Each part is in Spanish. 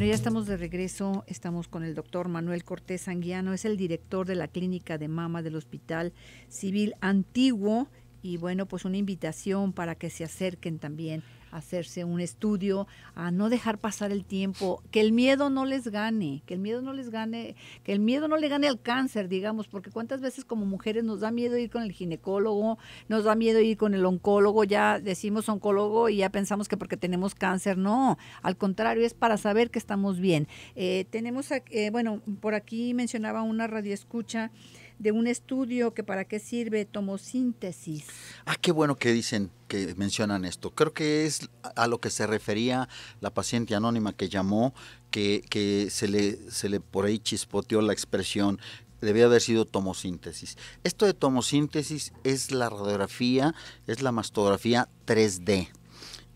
Bueno, ya estamos de regreso. Estamos con el doctor Manuel Cortés Anguiano. Es el director de la clínica de mama del Hospital Civil Antiguo. Y bueno, pues una invitación para que se acerquen también hacerse un estudio, a no dejar pasar el tiempo, que el miedo no les gane, que el miedo no les gane, que el miedo no le gane al cáncer, digamos, porque cuántas veces como mujeres nos da miedo ir con el ginecólogo, nos da miedo ir con el oncólogo, ya decimos oncólogo y ya pensamos que porque tenemos cáncer, no, al contrario, es para saber que estamos bien. Eh, tenemos, eh, bueno, por aquí mencionaba una radio escucha de un estudio que para qué sirve tomosíntesis. Ah, qué bueno que dicen, que mencionan esto. Creo que es a lo que se refería la paciente anónima que llamó, que, se, le, se le por ahí chispoteó la expresión debía haber sido tomosíntesis. Esto de tomosíntesis es la radiografía, es la mastografía 3D.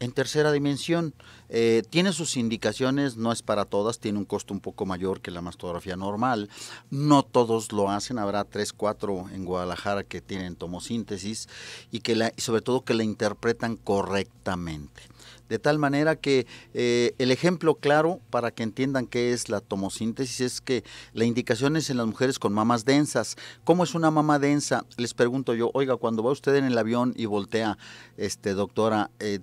En tercera dimensión, eh, tiene sus indicaciones, no es para todas, tiene un costo un poco mayor que la mastografía normal. No todos lo hacen, habrá tres, cuatro en Guadalajara que tienen tomosíntesis y que sobre todo que la interpretan correctamente. De tal manera que eh, el ejemplo claro para que entiendan qué es la tomosíntesis es que la indicación es en las mujeres con mamas densas. ¿Cómo es una mama densa? Les pregunto yo, oiga, cuando va usted en el avión y voltea, este, doctora, eh,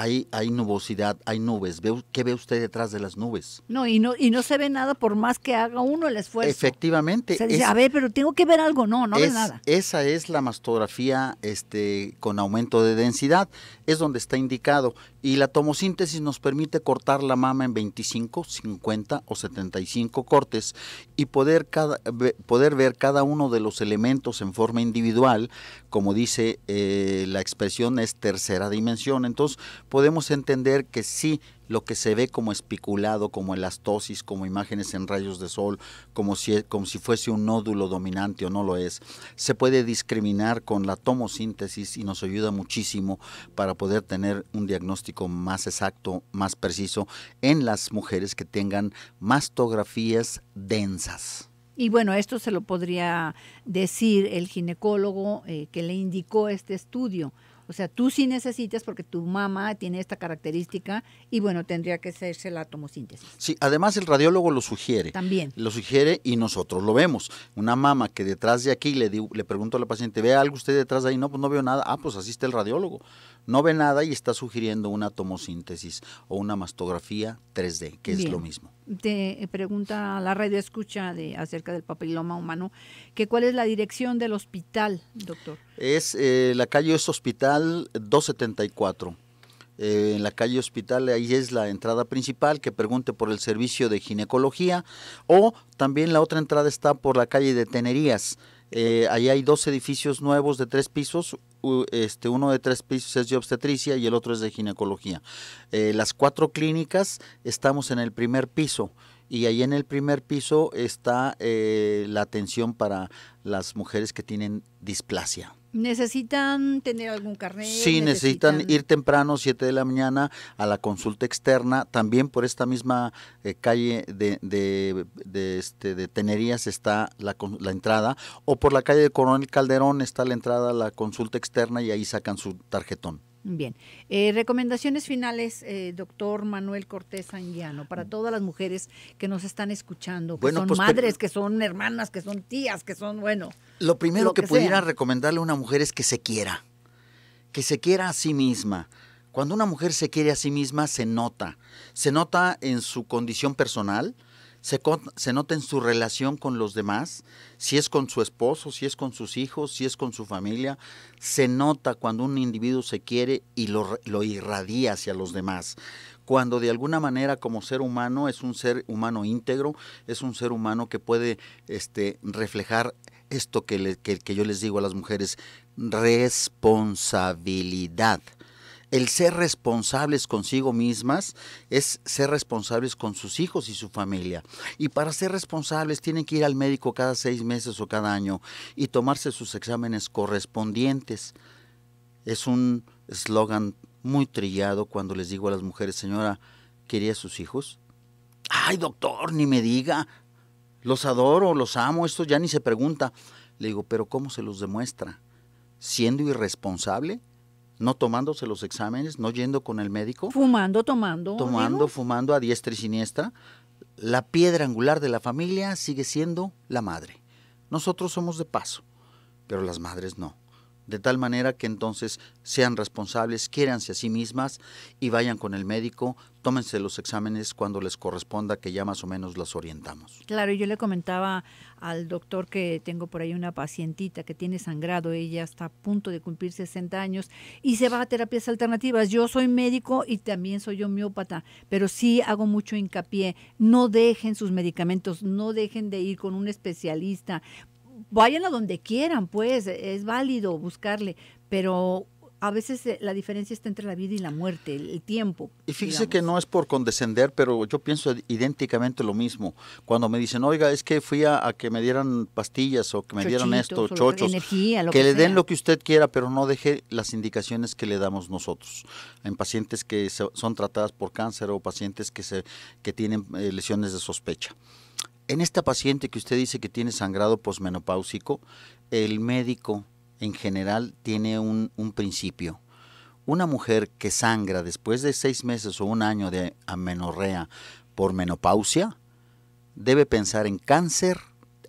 hay, nubosidad, hay nubes. ¿Qué ve usted detrás de las nubes? No, y no, y no se ve nada por más que haga uno el esfuerzo. Efectivamente. a ver, pero tengo que ver algo. No, no ve nada. Esa es la mastografía este, con aumento de densidad. Es donde está indicado. Y la tomosíntesis nos permite cortar la mama en 25, 50 o 75 cortes y poder, cada, poder ver cada uno de los elementos en forma individual. Como dice eh, la expresión, es tercera dimensión. Entonces, podemos entender que sí, lo que se ve como espiculado, como elastosis, como imágenes en rayos de sol, como si, como si fuese un nódulo dominante o no lo es, se puede discriminar con la tomosíntesis y nos ayuda muchísimo para poder tener un diagnóstico más exacto, más preciso en las mujeres que tengan mastografías densas. Y bueno, esto se lo podría decir el ginecólogo eh, que le indicó este estudio o sea, tú sí necesitas porque tu mamá tiene esta característica y bueno, tendría que hacerse la tomosíntesis. Sí, además el radiólogo lo sugiere. También. Lo sugiere y nosotros lo vemos. Una mamá que detrás de aquí le, le pregunto a la paciente, ¿ve algo usted detrás de ahí? No, pues no veo nada. Ah, pues así está el radiólogo no ve nada y está sugiriendo una tomosíntesis o una mastografía 3D, que es lo mismo. Te eh, pregunta la radio escucha de, acerca del papiloma humano, que cuál es la dirección del hospital, doctor. Es eh, la calle es Hospital 274. Eh, en la calle Hospital, ahí es la entrada principal, que pregunte por el servicio de ginecología, o también la otra entrada está por la calle de Tenerías. ahí hay dos edificios nuevos de tres pisos, este, uno de tres pisos es de obstetricia y el otro es de ginecología. Eh, las cuatro clínicas estamos en el primer piso y ahí en el primer piso está eh, la atención para las mujeres que tienen displasia. ¿Necesitan tener algún carnet? Sí, necesitan, ir temprano, 7 de la mañana, a la consulta externa. También por esta misma eh, calle de, este, de Tenerías está la, la, entrada, o por la calle de Coronel Calderón está la entrada a la consulta externa y ahí sacan su tarjetón. Bien. Eh, recomendaciones finales, eh, doctor Manuel Cortés Anguiano, para todas las mujeres que nos están escuchando, que son pues, madres, que son hermanas, que son tías, que son, bueno. Lo primero que, que pudiera recomendarle a una mujer es que se quiera, que se quiera a sí misma. Cuando una mujer se quiere a sí misma, se nota. Se nota en su condición personal, se, se nota en su relación con los demás, si es con su esposo, si es con sus hijos, si es con su familia, se nota cuando un individuo se quiere y lo, lo irradia hacia los demás cuando de alguna manera como ser humano es un ser humano íntegro, es un ser humano que puede este, reflejar esto que yo les digo a las mujeres, responsabilidad. El ser responsables consigo mismas es ser responsables con sus hijos y su familia. Y para ser responsables tienen que ir al médico cada seis meses o cada año y tomarse sus exámenes correspondientes. Es un eslogan muy trillado cuando les digo a las mujeres, señora, ¿quería sus hijos? Ay, doctor, ni me diga. Los adoro, los amo, esto ya ni se pregunta. Le digo, pero ¿cómo se los demuestra? ¿Siendo irresponsable? no tomándose los exámenes, no yendo con el médico. Fumando, tomando. Tomando, fumando a diestra y siniestra. La piedra angular de la familia sigue siendo la madre. Nosotros somos de paso, pero las madres no de tal manera que entonces sean responsables, quiéranse a sí mismas y vayan con el médico, tómense los exámenes cuando les corresponda, que ya más o menos las orientamos. Claro, yo le comentaba al doctor que tengo por ahí una pacientita que tiene sangrado, ella está a punto de cumplir 60 años y se va a terapias alternativas. Yo soy médico y también soy homeópata, pero sí hago mucho hincapié, no dejen sus medicamentos, no dejen de ir con un especialista, vayan a donde quieran, pues, es válido buscarle, pero a veces eh, la diferencia está entre la vida y la muerte, el, tiempo. Y fíjese que no es por condescender, pero yo pienso idénticamente lo mismo. Cuando me dicen, oiga, es que fui a, que me dieran pastillas o que me dieran esto, chochos, que, le den lo que usted quiera, pero no deje las indicaciones que le damos nosotros. En pacientes que son tratadas por cáncer o pacientes que, se, que tienen eh, lesiones de sospecha. En esta paciente que usted dice que tiene sangrado posmenopáusico, el médico en general tiene un, principio. Una mujer que sangra después de seis meses o un año de amenorrea por menopausia, debe pensar en cáncer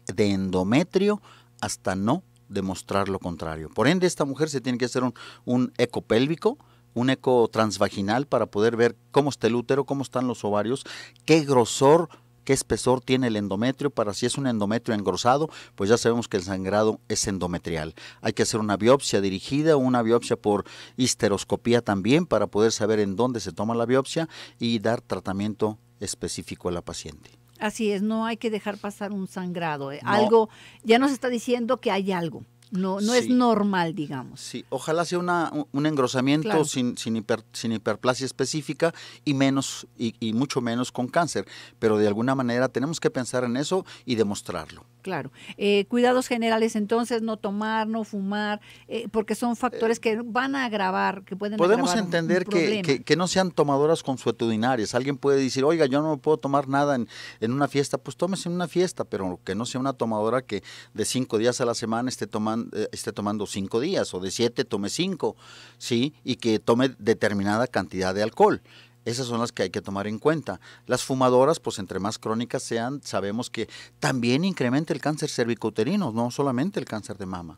de endometrio hasta no demostrar lo contrario. Por ende, esta mujer se tiene que hacer un, un eco pélvico, un eco transvaginal para poder ver cómo está el útero, cómo están los ovarios, qué grosor qué espesor tiene el endometrio, para si es un endometrio engrosado, pues ya sabemos que el sangrado es endometrial. Hay que hacer una biopsia dirigida, una biopsia por histeroscopía también para poder saber en dónde se toma la biopsia y dar tratamiento específico a la paciente. Así es, no hay que dejar pasar un sangrado. ¿eh? Algo, ya nos está diciendo que hay algo. No, no es normal, digamos. Sí, ojalá sea una, un engrosamiento sin, sin, hiper, sin, hiperplasia específica y menos y, mucho menos con cáncer, pero de alguna manera tenemos que pensar en eso y demostrarlo. Claro. Eh, cuidados generales entonces, no tomar, no fumar, eh, porque son factores eh, que van a agravar, que pueden Podemos entender que, que, no sean tomadoras consuetudinarias. Alguien puede decir, oiga, yo no puedo tomar nada en, en una fiesta, pues tómese en una fiesta, pero que no sea una tomadora que de cinco días a la semana esté tomando eh, esté tomando cinco días o de siete tome cinco, ¿sí? Y que tome determinada cantidad de alcohol. Esas son las que hay que tomar en cuenta. Las fumadoras, pues entre más crónicas sean, sabemos que también incrementa el cáncer cervicouterino, no solamente el cáncer de mama.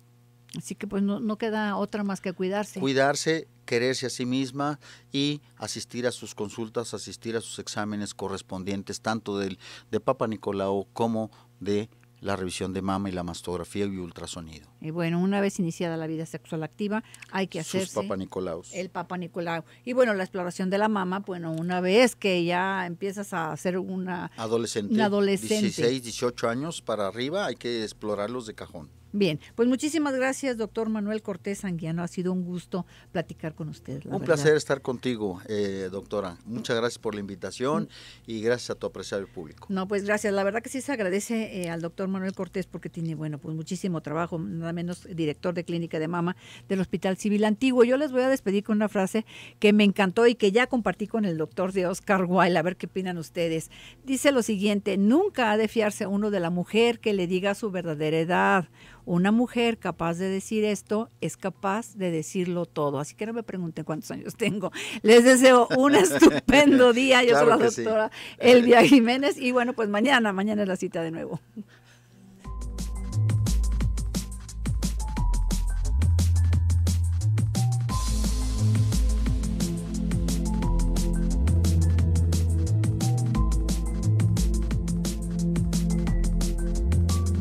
Así que pues no, no, queda otra más que cuidarse. Cuidarse, quererse a sí misma y asistir a sus consultas, asistir a sus exámenes correspondientes, tanto del, de Papa Nicolau como de la revisión de mama y la mastografía y ultrasonido. Y bueno, una vez iniciada la vida sexual activa, hay que hacer el papa El papa Nicolau. Y bueno, la exploración de la mama, bueno, una vez que ya empiezas a ser una adolescente, una adolescente. 16, 18 años para arriba, hay que explorarlos de cajón. Bien, pues muchísimas gracias, doctor Manuel Cortés Anguiano. Ha sido un gusto platicar con usted. un placer estar contigo, eh, doctora. Muchas gracias por la invitación y gracias a tu apreciable público. No, pues gracias. La verdad que sí se agradece eh, al doctor Manuel Cortés porque tiene, bueno, pues muchísimo trabajo, nada menos director de clínica de mama del Hospital Civil Antiguo. Yo les voy a despedir con una frase que me encantó y que ya compartí con el doctor de Oscar Wilde, a ver qué opinan ustedes. Dice lo siguiente, nunca ha de fiarse uno de la mujer que le diga su verdadera edad una mujer capaz de decir esto es capaz de decirlo todo. Así que no me pregunten cuántos años tengo. Les deseo un estupendo día. Yo soy la doctora Elvia Jiménez y bueno, pues mañana, mañana es la cita de nuevo.